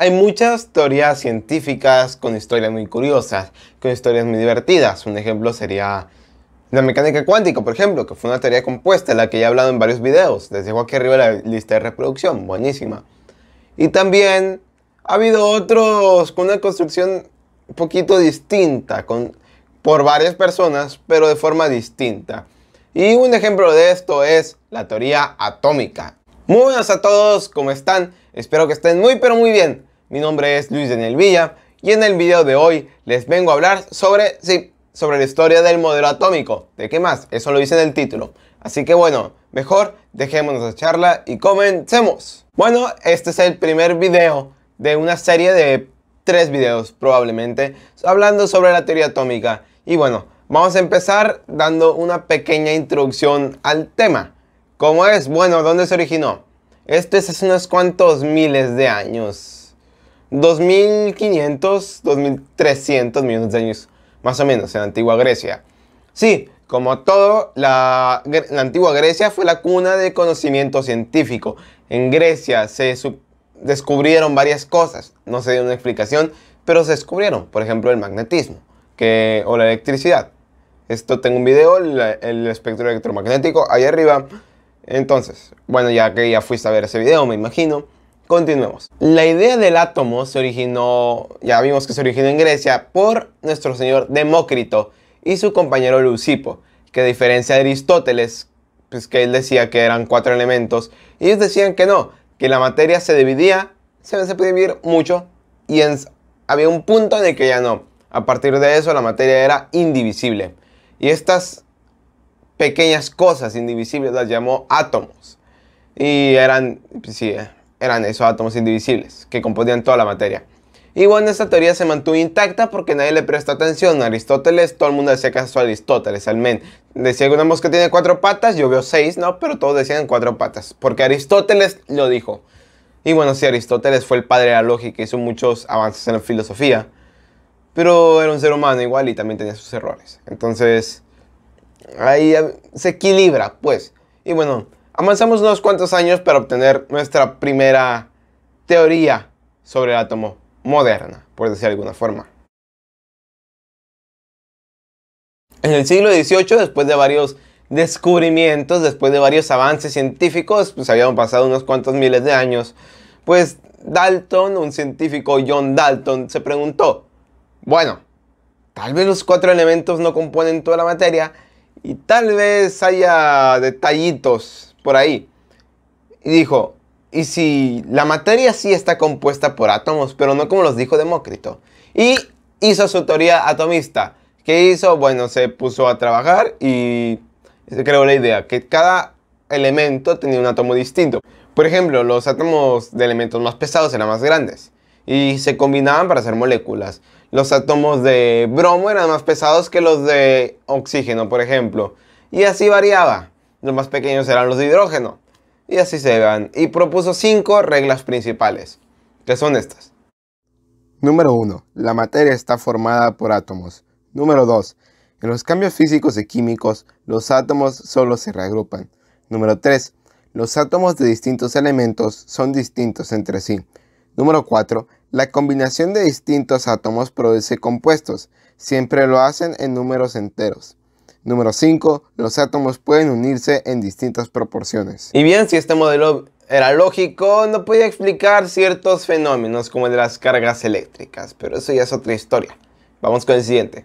Hay muchas teorías científicas con historias muy curiosas, con historias muy divertidas. Un ejemplo sería la mecánica cuántica, por ejemplo, que fue una teoría compuesta, la que he hablado en varios videos. Les dejo aquí arriba la lista de reproducción, buenísima. Y también ha habido otros con una construcción un poquito distinta, con, por varias personas, pero de forma distinta. Y un ejemplo de esto es la teoría atómica. Muy buenas a todos, ¿cómo están? Espero que estén muy pero muy bien. Mi nombre es Luis Daniel Villa y en el video de hoy les vengo a hablar sobre, sí, sobre la historia del modelo atómico. ¿De qué más? Eso lo dice en el título. Así que bueno, mejor dejémonos la charla y comencemos. Bueno, este es el primer video de una serie de tres videos probablemente hablando sobre la teoría atómica. Y bueno, vamos a empezar dando una pequeña introducción al tema. ¿Cómo es? Bueno, ¿dónde se originó? Esto es hace unos cuantos miles de años, 2.500, 2.300 millones de años, más o menos, en la antigua Grecia. Sí, como todo, la, antigua Grecia fue la cuna de conocimiento científico. En Grecia se descubrieron varias cosas, no se dio una explicación, pero se descubrieron, por ejemplo, el magnetismo que, o la electricidad. Esto tengo un video, el espectro electromagnético, ahí arriba. Entonces, bueno, ya que ya fuiste a ver ese video, me imagino. Continuemos. La idea del átomo se originó, ya vimos que se originó en Grecia, por nuestro señor Demócrito y su compañero Lucipo que a diferencia de Aristóteles, pues que él decía que eran cuatro elementos, y ellos decían que no, que la materia se dividía, se, se podía dividir mucho, y había un punto en el que ya no. A partir de eso la materia era indivisible. Y estas pequeñas cosas indivisibles las llamó átomos. Y eran, pues sí, eh, eran esos átomos indivisibles que componían toda la materia. Y bueno, esta teoría se mantuvo intacta porque nadie le prestó atención a Aristóteles, todo el mundo decía que Aristóteles, al men. Decía que una mosca tiene cuatro patas, yo veo seis, no, pero todos decían cuatro patas, porque Aristóteles lo dijo. Y bueno, sí, Aristóteles fue el padre de la lógica, hizo muchos avances en la filosofía, pero era un ser humano igual y también tenía sus errores. Entonces, ahí eh, se equilibra, pues. Y bueno, Avanzamos unos cuantos años para obtener nuestra primera teoría sobre el átomo moderna, por decir de alguna forma. En el siglo XVIII, después de varios descubrimientos, después de varios avances científicos, pues habían pasado unos cuantos miles de años, pues Dalton, un científico John Dalton, se preguntó, bueno, tal vez los cuatro elementos no componen toda la materia y tal vez haya detallitos por ahí. Y dijo, ¿y si la materia sí está compuesta por átomos, pero no como los dijo Demócrito? Y hizo su teoría atomista. ¿Qué hizo? Bueno, se puso a trabajar y se creó la idea que cada elemento tenía un átomo distinto. Por ejemplo, los átomos de elementos más pesados eran más grandes y se combinaban para hacer moléculas. Los átomos de bromo eran más pesados que los de oxígeno, por ejemplo. Y así variaba los más pequeños serán los de hidrógeno. Y así se van. Y propuso cinco reglas principales, que son estas. Número 1. La materia está formada por átomos. Número 2. En los cambios físicos y químicos, los átomos solo se reagrupan. Número 3. Los átomos de distintos elementos son distintos entre sí. Número 4. La combinación de distintos átomos produce compuestos. Siempre lo hacen en números enteros. Número 5. Los átomos pueden unirse en distintas proporciones. Y bien, si este modelo era lógico, no podía explicar ciertos fenómenos como el de las cargas eléctricas, pero eso ya es otra historia. Vamos con el siguiente.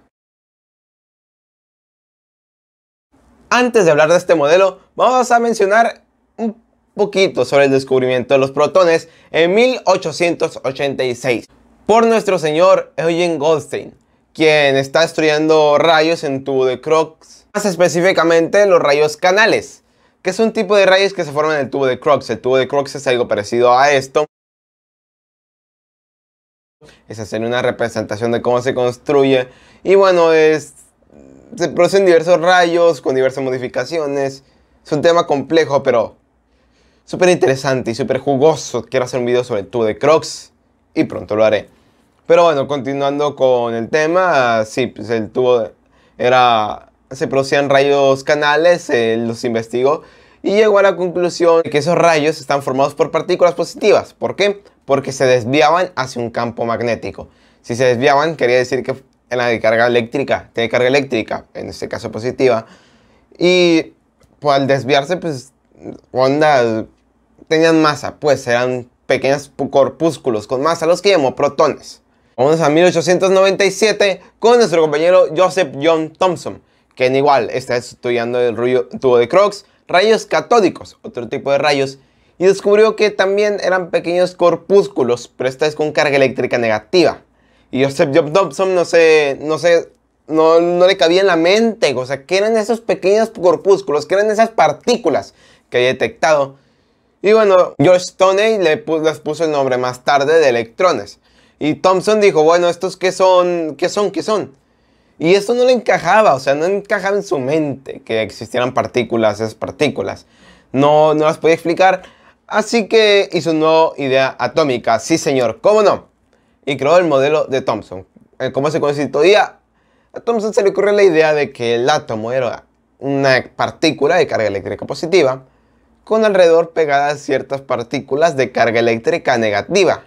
Antes de hablar de este modelo, vamos a mencionar un poquito sobre el descubrimiento de los protones en 1886 por nuestro señor Eugen Goldstein quien está destruyendo rayos en tubo de Crocs. Más específicamente los rayos canales, que es un tipo de rayos que se forman en el tubo de Crocs. El tubo de Crocs es algo parecido a esto. Es hacer una representación de cómo se construye. Y bueno, es, se producen diversos rayos con diversas modificaciones. Es un tema complejo, pero súper interesante y súper jugoso. Quiero hacer un video sobre el tubo de Crocs y pronto lo haré. Pero bueno, continuando con el tema, sí, el pues, tubo era, se producían rayos canales, él los investigó y llegó a la conclusión de que esos rayos están formados por partículas positivas. ¿Por qué? Porque se desviaban hacia un campo magnético. Si se desviaban, quería decir que en de carga eléctrica, tiene carga eléctrica, en este caso positiva. Y pues, al desviarse, pues, ondas tenían masa, pues eran pequeños corpúsculos con masa, los que llamó protones. Vamos a 1897 con nuestro compañero Joseph John Thompson, quien igual está estudiando el tubo de Crocs rayos catódicos, otro tipo de rayos, y descubrió que también eran pequeños corpúsculos, pero esta es con carga eléctrica negativa. Y Joseph John Thompson no sé, no sé, no, le cabía en la mente, o sea, ¿qué eran esos pequeños corpúsculos? ¿Qué eran esas partículas que había detectado? Y bueno, George Stoney le les puso el nombre más tarde de electrones. Y Thompson dijo, bueno, ¿estos qué son? ¿Qué son? ¿Qué son? Y esto no le encajaba, o sea, no encajaba en su mente que existieran partículas, esas partículas. No, no las podía explicar. Así que hizo una nueva idea atómica, sí señor, ¿cómo no? Y creó el modelo de Thompson. Eh, ¿Cómo se constituía? A Thompson se le ocurrió la idea de que el átomo era una partícula de carga eléctrica positiva con alrededor pegadas ciertas partículas de carga eléctrica negativa.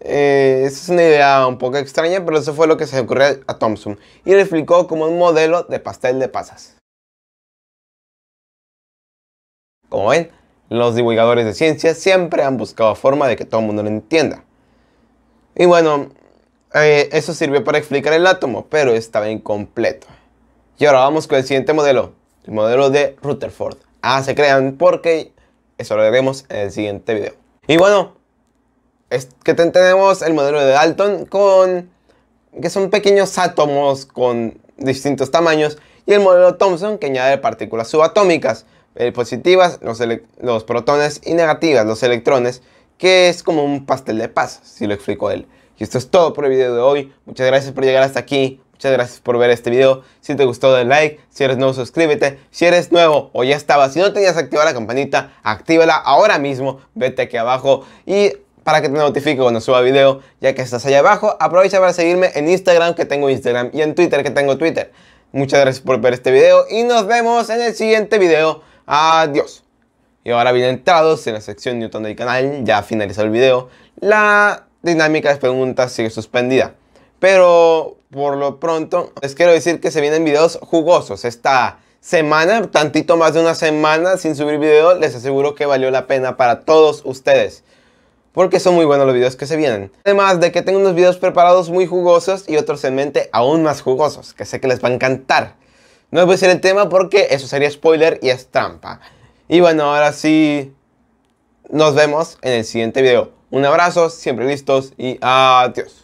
Eh, esa es una idea un poco extraña, pero eso fue lo que se ocurrió a Thomson y lo explicó como un modelo de pastel de pasas. Como ven, los divulgadores de ciencia siempre han buscado forma de que todo el mundo lo entienda. Y bueno, eh, eso sirvió para explicar el átomo, pero estaba incompleto. Y ahora vamos con el siguiente modelo, el modelo de Rutherford. Ah, se crean porque eso lo veremos en el siguiente video. Y bueno, que tenemos el modelo de Dalton con que son pequeños átomos con distintos tamaños y el modelo Thompson que añade partículas subatómicas eh, positivas, los, los, protones y negativas, los electrones, que es como un pastel de paz si lo explico él. Y esto es todo por el video de hoy. Muchas gracias por llegar hasta aquí. Muchas gracias por ver este video. Si te gustó, dale like. Si eres nuevo, suscríbete. Si eres nuevo o ya estabas, si no tenías activada la campanita, actívala ahora mismo. Vete aquí abajo y para que te notifique cuando suba video, ya que estás allá abajo. Aprovecha para seguirme en Instagram que tengo Instagram y en Twitter que tengo Twitter. Muchas gracias por ver este video y nos vemos en el siguiente video. Adiós. Y ahora bien entrados en la sección Newton del canal, ya finalizó el video, la dinámica de preguntas sigue suspendida. Pero por lo pronto les quiero decir que se vienen videos jugosos esta semana, tantito más de una semana sin subir video, les aseguro que valió la pena para todos ustedes porque son muy buenos los videos que se vienen. Además de que tengo unos videos preparados muy jugosos y otros en mente aún más jugosos, que sé que les va a encantar. No les voy a decir el tema porque eso sería spoiler y es trampa. Y bueno, ahora sí, nos vemos en el siguiente video. Un abrazo, siempre listos y adiós.